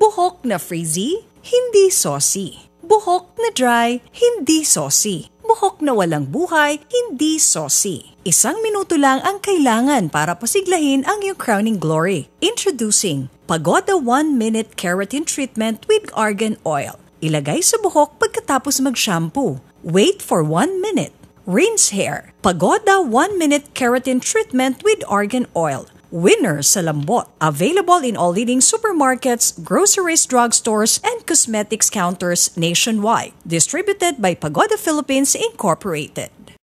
Buhok na frizzy, hindi saucy. Buhok na dry, hindi saucy. Buhok na walang buhay, hindi saucy. Isang minuto lang ang kailangan para pasiglahin ang iyong crowning glory. Introducing Pagoda 1 Minute Keratin Treatment with Argan Oil. Ilagay sa buhok pagkatapos mag-shampoo. Wait for 1 minute. Rinse hair. Pagoda 1 Minute Keratin Treatment with Argan Oil winner sa lambot. Available in all leading supermarkets, groceries, drugstores, and cosmetics counters nationwide. Distributed by Pagoda Philippines Incorporated.